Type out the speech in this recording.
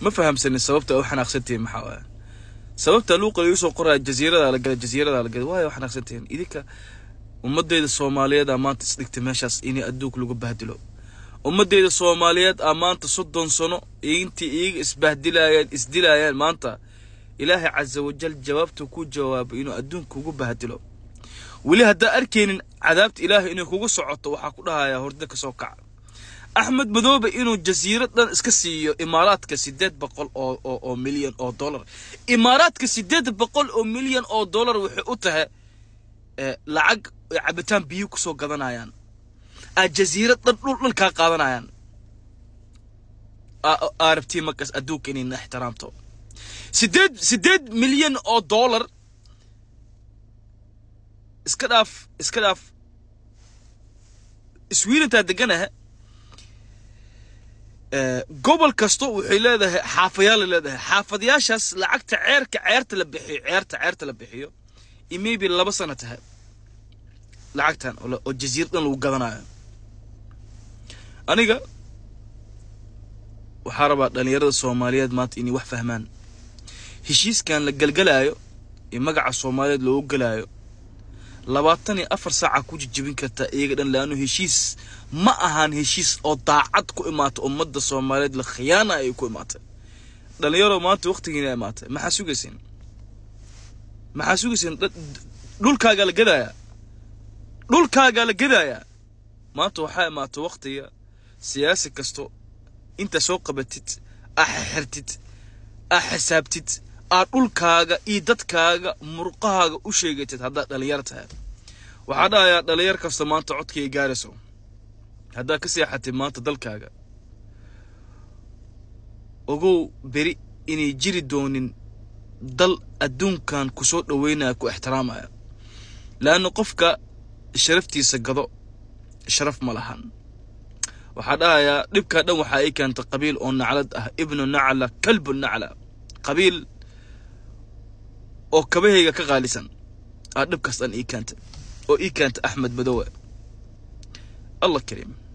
ma fahamsanin sababta u xanaaqsantihiin maxaa waaya sababta luuqa lagu soo qoraya jasiirada lagala jasiirada lagala waaya u xanaaqsantihiin idinka ummadeyda soomaaliyeed aa maanta isdhigtay meeshaas in adduug lagu bahdilo ummadeyda soomaaliyeed aa maanta soddon sano intii iiga isbahdilayeen isdilayeen maanta ilaahay casa wajal jawaabta ku jawaabay inuu adduunka ugu bahdilo weli haddaa arkaynin cadaabta ilaahay inay kugu socoto waxaa ku dhahayaa horda ka soo kaca axmed madoobe inuu jasiirad dhan iska siiyo imaaraadka sideed boqol oo milyan oo dolar imaaraadka sideed boqol oo milyan oo dollar waxay u tahay eh, lacag eh, cabitaan biyo ku soo gadanayaan jasiirad dhan dhul dhan kaa qaadanayaan arabtii markaas adduunka inayna ixtiraamto sideed sideed milyan oo dolar iska dhaaf iska dhaaf iswiilantaa deganaha gobol kasta waxay leedahay xaafadayaal leedahay xaafadyaashaas lacagta ceerka ceerta la bixiyo ceerta ceerta la bixiyo imaybe laba sana tahay lacagtan oo jaziir dhan lagu gadanayo aniga waxaa rabaa dhallinyarada soomaaliyeed maanta inay wax fahmaan heshiiskan la galgalaayo ee magaca soomaaliyeed loogu galaayo labaatan iyo afar saaca ku jijibin kartaa iyaga dhan laanu heshiis ma ahaan heshiis oo daacad ku imaata ummadda soomaaliyeed la khiyaana ay ku imaatay dhalinyaro maanta waqtigiina imaatay maxaa sugaysin maxaa sugaysin dhulkaagaa la gadaayaa dhulkaagaa la gadaayaa maanta waxaa imaata waqtiga siyaasi kasto intaa soo qabatid aa ah xirxirtid aa ah xisaabtid aad dhulkaaga iyo dadkaaga murqahaaga u sheegatid haddaad dhallinyar tahay waxaa dhahayaa dhallinyar kasta maanta codkay gaarayso haddaad ka seexatay maanta dalkaaga ogow beri inay jiri doonin dal adduunkan ku soo dhoweynaya ku ixtiraamaya laanna qofka sharaftiisa gado sharaf ma lahan waxaa dhahayaa dhibkaa dhan waxaa ay keentay qabiil oo naclad ah ibnu nacla kalbu nacla qabiil او كبهيغا كغاليسان ادب كاستان اي كانت او اي كانت احمد بدوه الله كريم